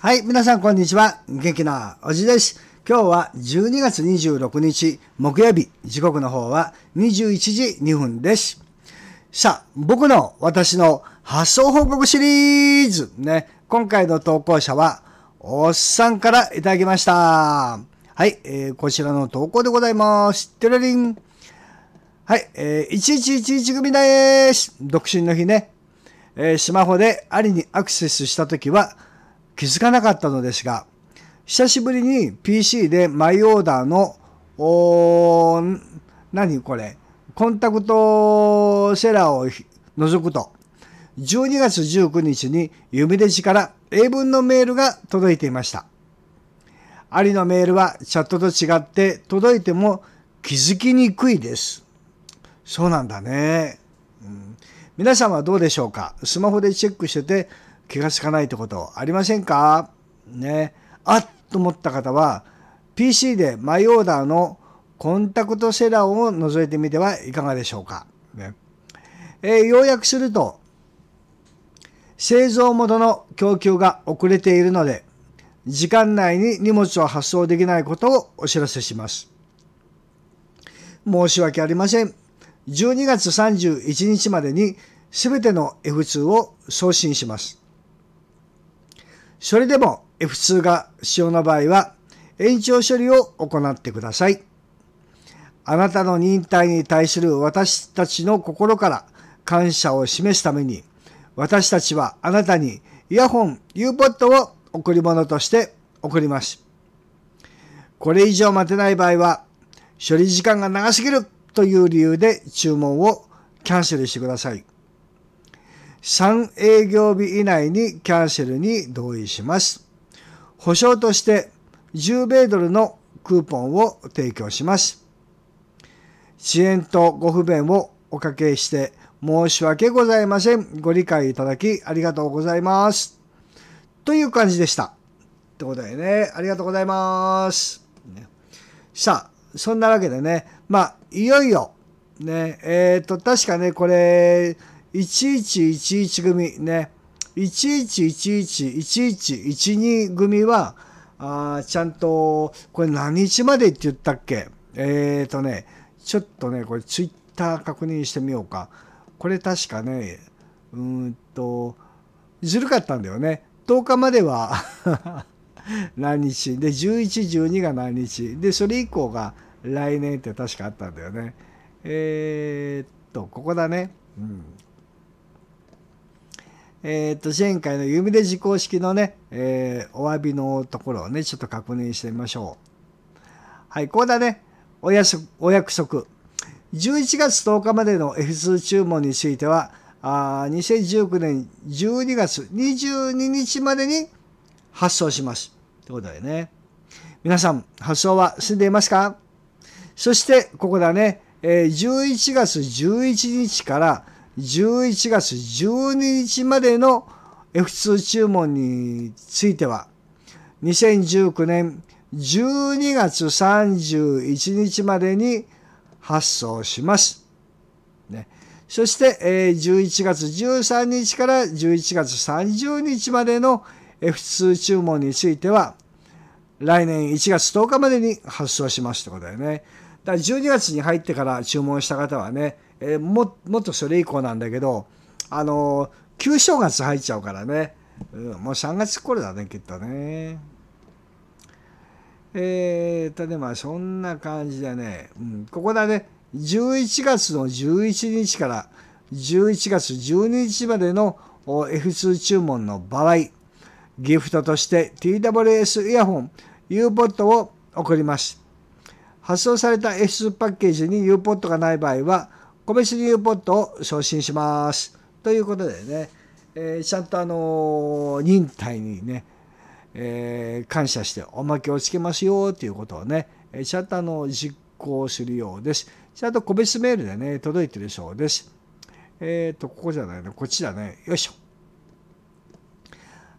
はい、皆さんこんにちは。元気なおじです。今日は12月26日木曜日、時刻の方は21時2分です。さあ、僕の私の発送報告シリーズね、今回の投稿者は、おっさんからいただきました。はい、えー、こちらの投稿でございます。てれりん。はい、えー、1111組です。独身の日ね、えー、スマホでありにアクセスしたときは、気づかなかったのですが、久しぶりに PC でマイオーダーの、おー何これ、コンタクトセラーを除くと、12月19日に指出ジから英文のメールが届いていました。ありのメールはチャットと違って届いても気づきにくいです。そうなんだね。うん、皆さんはどうでしょうかスマホでチェックしてて気がつかないってことありませんかね。あっと思った方は、PC でマイオーダーのコンタクトセラーを覗いてみてはいかがでしょうか。ねえー、要約すると、製造元の供給が遅れているので、時間内に荷物を発送できないことをお知らせします。申し訳ありません。12月31日までに全ての F2 を送信します。それでも F2 が必要な場合は延長処理を行ってください。あなたの忍耐に対する私たちの心から感謝を示すために、私たちはあなたにイヤホン、U ポットを贈り物として贈ります。これ以上待てない場合は、処理時間が長すぎるという理由で注文をキャンセルしてください。3営業日以内にキャンセルに同意します。保証として10米ドルのクーポンを提供します。遅延とご不便をおかけして申し訳ございません。ご理解いただきありがとうございます。という感じでした。ってことでね、ありがとうございます。さあ、そんなわけでね、まあ、いよいよ、ね、えっ、ー、と、確かね、これ、1111組ね、11111112組は、あちゃんと、これ何日までって言ったっけえっ、ー、とね、ちょっとね、これツイッター確認してみようか。これ確かね、うんと、ずるかったんだよね。10日までは 何日。で、11、12が何日。で、それ以降が来年って確かあったんだよね。えー、っと、ここだね。うん。えっ、ー、と、前回の指で自公式のね、えー、お詫びのところをね、ちょっと確認してみましょう。はい、こうだね。おやお約束。11月10日までの F2 注文については、あ2019年12月22日までに発送します。ってことだよね。皆さん、発送は済んでいますかそして、ここだね。えー、11月11日から、11月12日までの F2 注文については、2019年12月31日までに発送します。ね、そして、えー、11月13日から11月30日までの F2 注文については、来年1月10日までに発送しますってことだよね。だから12月に入ってから注文した方はね、えー、ももっとそれ以降なんだけど、あのー、旧正月入っちゃうからね、うん、もう3月頃だね、きっとね。えーと、でまそんな感じでね、うん、ここだね、11月の11日から11月12日までの F2 注文の場合、ギフトとして TWS イヤホン UPOD を送ります。発送された F2 パッケージに UPOD がない場合は、米ューポットを昇進します。ということでね、えー、ちゃんとあのー、忍耐にね、えー、感謝しておまけをつけますよということをね、えちゃんとあの実行するようです。ちゃんと個別メールでね、届いてるそうです。えっ、と、ここじゃないの、こっちだね。よいしょ。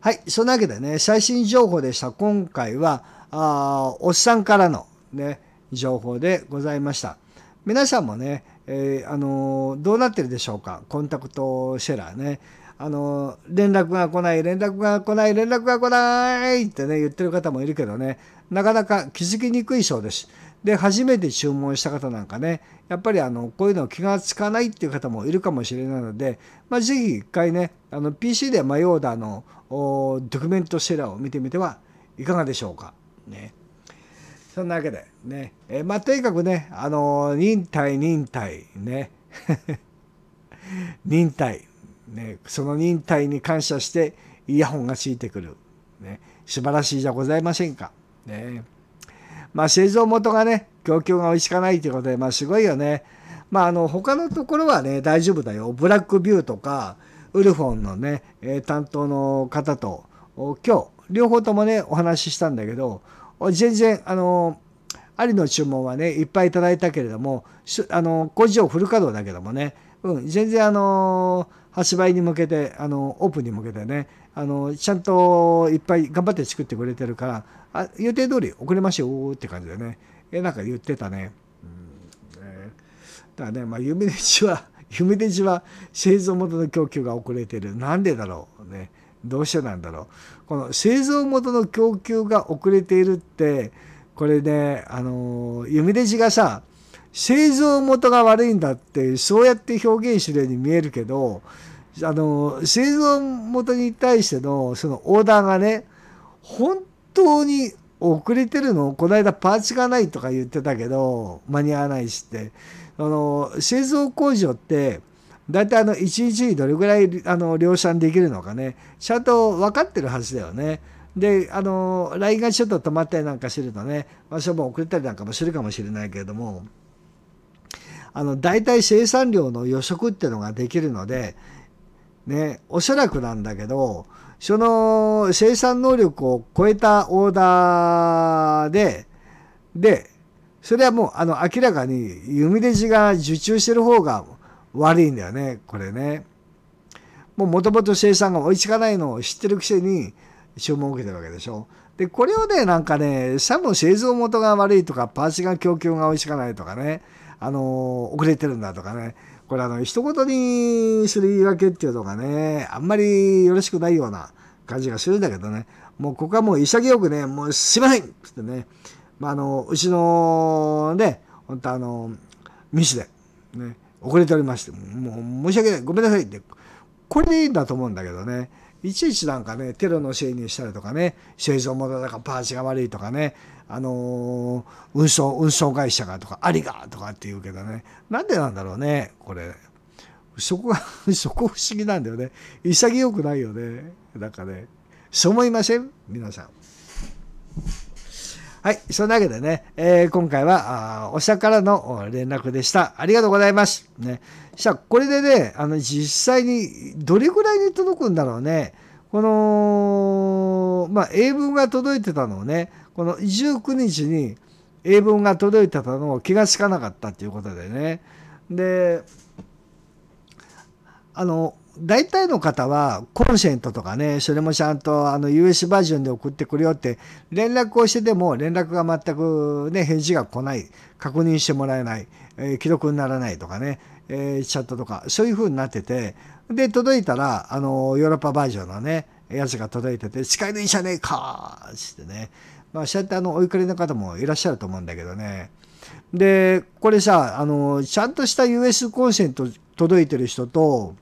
はい、そんなわけでね、最新情報でした。今回は、あおっさんからのね、情報でございました。皆さんもね、えー、あのどうなってるでしょうかコンタクトシェラーね。あの連絡が来ない連絡が来ない連絡が来ないってね言ってる方もいるけどねなかなか気づきにくいそうです。で初めて注文した方なんかねやっぱりあのこういうの気がつかないっていう方もいるかもしれないので、まあ、ぜひ一回ねあの PC で迷うだのドキュメントシェラーを見てみてはいかがでしょうか。ねそんなわけでね、えー、まあとにかくねあのー、忍耐忍耐ね 忍耐ねその忍耐に感謝してイヤホンがついてくる、ね、素晴らしいじゃございませんかねまあ製造元がね供給が追いつかないということでまあすごいよねまああの他のところはね大丈夫だよブラックビューとかウルフォンのね、え担当の方と今日両方ともねお話ししたんだけど全然、あの、ありの注文はね、いっぱいいただいたけれども、あの、工場フル稼働だけどもね、うん、全然あの、発売に向けて、あの、オープンに向けてね、あの、ちゃんといっぱい頑張って作ってくれてるから、あ予定通り遅れましょうって感じでね、え、なんか言ってたね。うん、えだね、まあ、夢でちは、夢でちは製造元の供給が遅れてる。なんでだろうね。どうしてなんだろうこの製造元の供給が遅れているってこれねあの弓レジがさ製造元が悪いんだってそうやって表現してるように見えるけどあの製造元に対してのそのオーダーがね本当に遅れてるのこの間パーツがないとか言ってたけど間に合わないしってあの製造工場って大体あの1日にどれぐらいあの量産できるのかねちゃんと分かってるはずだよね。であの LINE がちょっと止まったりなんかするとね、場所も遅れたりなんかもするかもしれないけれどもあの大体生産量の予測っていうのができるので、ね、おそらくなんだけどその生産能力を超えたオーダーででそれはもうあの明らかに弓レジが受注してる方が悪いんだよね、これね。もともと生産が追いつかないのを知ってるくせに注文を受けてるわけでしょ。で、これをね、なんかね、さム製造元が悪いとか、パーツが供給が追いつかないとかね、あの、遅れてるんだとかね、これあの、一言にする言い訳っていうのがね、あんまりよろしくないような感じがするんだけどね、もうここはもう潔くね、もうすいませんっつってね、まあ、あの、うちのね、本当あの、ミスで、ね、遅れておりまして、もう申し訳ない、ごめんなさいって、これでいいんだと思うんだけどね、いちいちなんかね、テロのせいにしたりとかね、製造物だからパーチが悪いとかね、あのー、運送、運送会社がとか、ありがとかって言うけどね、なんでなんだろうね、これ。そこが、そこ不思議なんだよね。潔くないよね。なんかね、そう思いません皆さん。はい、そんなわけでね、えー、今回は、あお社からの連絡でした。ありがとうございます。ね。ゃあ、これでね、あの、実際に、どれぐらいに届くんだろうね。この、まあ、英文が届いてたのをね、この19日に英文が届いてたのを気がつかなかったっていうことでね。で、あの、大体の方はコンセントとかね、それもちゃんとあの US バージョンで送ってくるよって連絡をしてでも連絡が全くね、返事が来ない、確認してもらえない、えー、記録にならないとかね、えー、チャットとか、そういう風になってて、で、届いたら、あの、ヨーロッパバージョンのね、やつが届いてて、使えのいじゃねえかつってね。まあ、そうやってあの、お怒りの方もいらっしゃると思うんだけどね。で、これさ、あの、ちゃんとした US コンセント届いてる人と、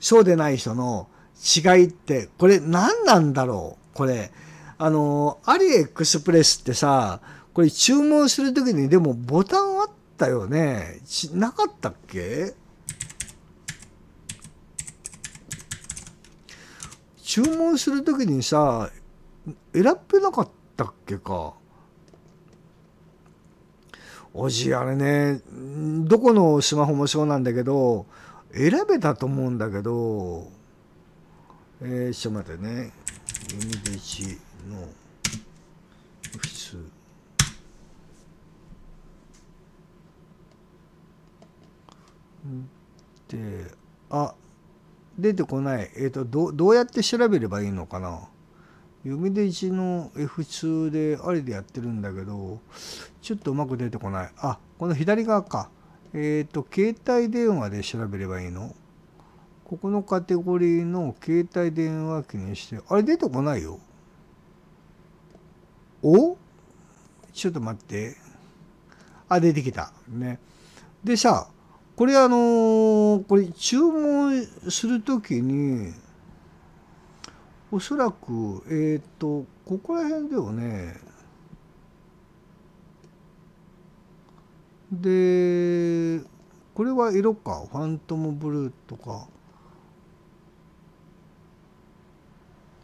そうでない人の違いってこれ何なんだろうこれあのアリエクスプレスってさこれ注文する時にでもボタンあったよねなかったっけ注文する時にさ選べなかったっけかおじあれねどこのスマホもそうなんだけど選べたと思うんだけど、えー、ちょっと待ってね。読み出しの普通。で、あ、出てこない。えっ、ー、とど、どうやって調べればいいのかな読み出しの F2 であれでやってるんだけど、ちょっとうまく出てこない。あ、この左側か。えっ、ー、と、携帯電話で調べればいいのここのカテゴリーの携帯電話機にして、あれ出てこないよ。おちょっと待って。あ、出てきた。ね。でさ、これあのー、これ注文するときに、おそらく、えっ、ー、と、ここら辺ではね、でこれは色かファントムブルーとか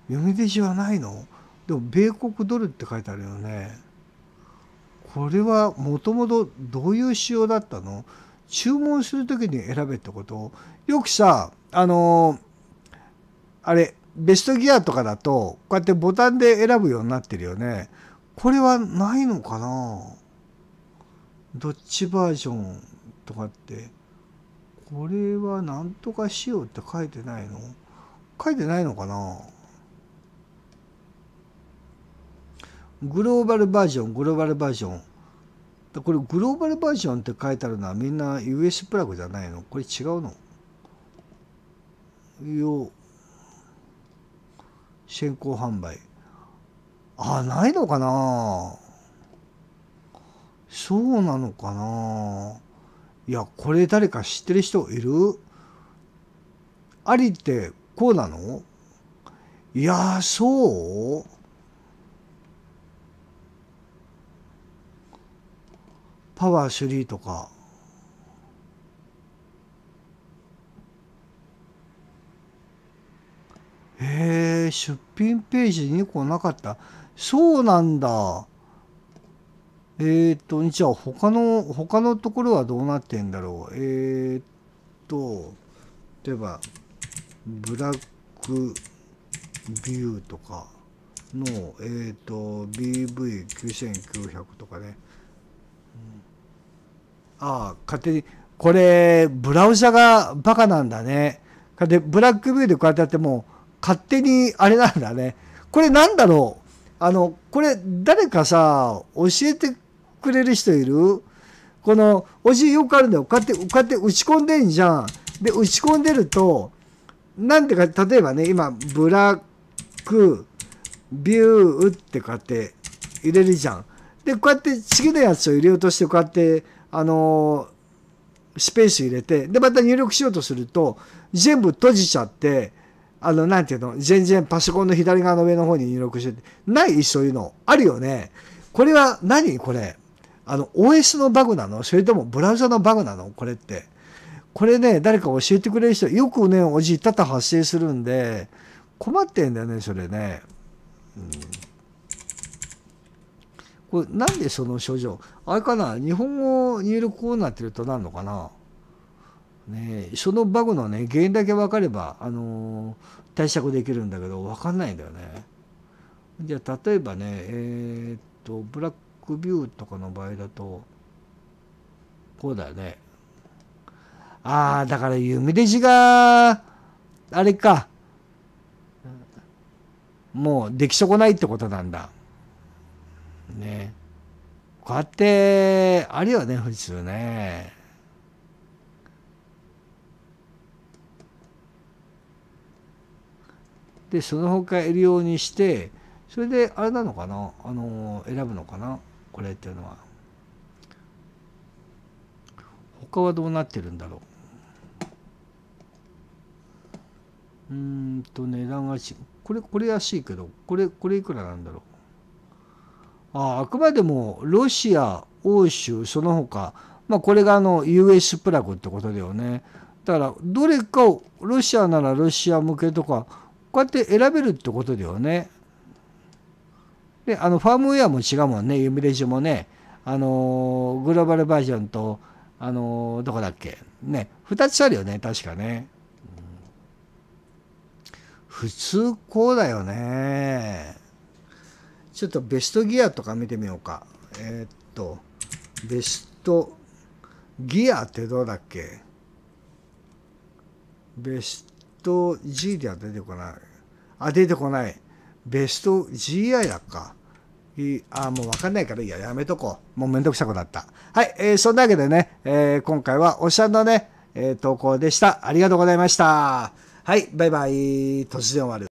読み出しはないのでも米国ドルって書いてあるよねこれはもともとどういう仕様だったの注文する時に選べってことよくさあのー、あれベストギアとかだとこうやってボタンで選ぶようになってるよねこれはないのかなどっちバージョンとかってこれはなんとかしようって書いてないの書いてないのかなグローバルバージョングローバルバージョンこれグローバルバージョンって書いてあるのはみんな US プラグじゃないのこれ違うのよ先行販売あないのかなそうなのかないや、これ誰か知ってる人いるありってこうなのいや、そうパワー3とか。へえ、出品ページ2個なかった。そうなんだ。えっ、と、じゃあ他の、他のところはどうなってんだろう。えー、っと、例えば、ブラックビューとかの、えっ、ー、と、BV9900 とかね。ああ、勝手に、これ、ブラウザがバカなんだね。で、ブラックビューでこうやってやっても、勝手にあれなんだね。これなんだろうあの、これ誰かさ、教えてくれる人いるこの、おじよくあるんだよ。こうやって、こうやって打ち込んでんじゃん。で、打ち込んでると、なんてか、例えばね、今、ブラック、ビューってこうやって入れるじゃん。で、こうやって次のやつを入れようとして、こうやって、あのー、スペース入れて、で、また入力しようとすると、全部閉じちゃって、あの、なんていうの、全然パソコンの左側の上の方に入力してない、そういうの。あるよね。これは何これ。あの、OS のバグなのそれともブラウザのバグなのこれって。これね、誰か教えてくれる人、よくね、おじい多々発生するんで、困ってんだよね、それね。うん、これ、なんでその症状あれかな日本語入力こうなってるとなんのかなねそのバグのね、原因だけ分かれば、あのー、対策できるんだけど、分かんないんだよね。じゃあ、例えばね、えー、っと、ブラッククビューとかの場合だと、こうだよね。ああ、だから弓弟子が、あれか。もう出来損ないってことなんだ。ね。こうやって、あるよね、普通ね。で、その他いるようにして、それで、あれなのかなあの、選ぶのかなこれっていうのは他はどうなってるんだろううんと値段がしこれこれ安いけどこれこれいくらなんだろうああくまでもロシア欧州その他まあこれがあの US プラグってことだよねだからどれかをロシアならロシア向けとかこうやって選べるってことだよねであのファームウェアも違うもんねユミレジュもねあのグローバルバージョンとあのどこだっけね2つあるよね確かね、普通こうだよねちょっとベストギアとか見てみようかえー、っとベストギアってどうだっけベスト G では出てこないあ出てこないベスト GI だっかあもうわかんないから、いや、やめとこう。もうめんどくさくなった。はい、えー、そんなわけでね、えー、今回はおっしゃんのね、えー、投稿でした。ありがとうございました。はい、バイバイ。突然終わる。